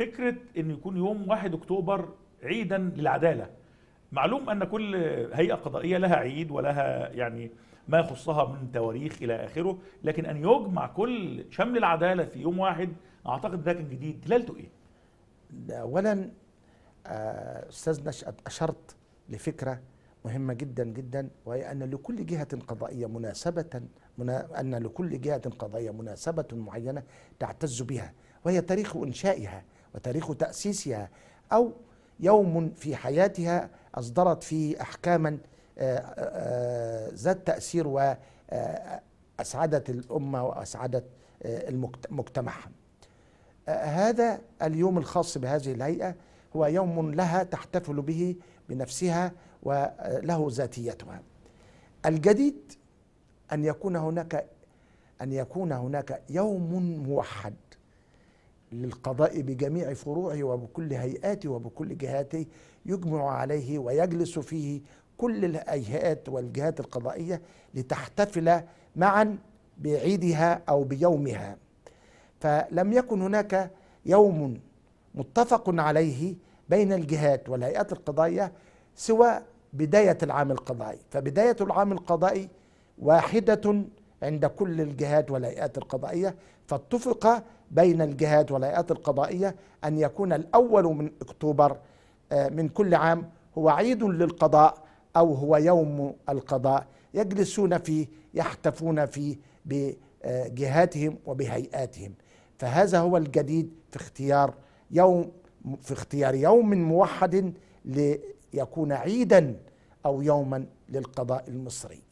فكره ان يكون يوم 1 اكتوبر عيدا للعداله معلوم ان كل هيئه قضائيه لها عيد ولها يعني ما يخصها من تواريخ الى اخره لكن ان يجمع كل شمل العداله في يوم واحد اعتقد ده كان جديد دلالته ايه اولا آه، استاذ نشأت اشرت لفكره مهمه جدا جدا وهي ان لكل جهه قضائيه مناسبه منا ان لكل جهه قضائيه مناسبه معينه تعتز بها وهي تاريخ انشائها وتاريخ تأسيسها أو يوم في حياتها أصدرت فيه أحكاما آه، آه، آه، ذات تأثير وأسعدت الأمة وأسعدت مجتمعها هذا اليوم الخاص بهذه الهيئة هو يوم لها تحتفل به بنفسها وله ذاتيتها الجديد أن يكون هناك أن يكون هناك يوم موحد للقضاء بجميع فروعه وبكل هيئاته وبكل جهاته يجمع عليه ويجلس فيه كل الهيئات والجهات القضائيه لتحتفل معا بعيدها او بيومها فلم يكن هناك يوم متفق عليه بين الجهات والهيئات القضائيه سوى بدايه العام القضائي فبدايه العام القضائي واحده عند كل الجهات والهيئات القضائية فاتفق بين الجهات والهيئات القضائية أن يكون الأول من أكتوبر آه، من كل عام هو عيد للقضاء أو هو يوم القضاء يجلسون فيه يحتفون فيه بجهاتهم وبهيئاتهم فهذا هو الجديد في اختيار يوم في اختيار يوم موحد ليكون عيدا أو يوما للقضاء المصري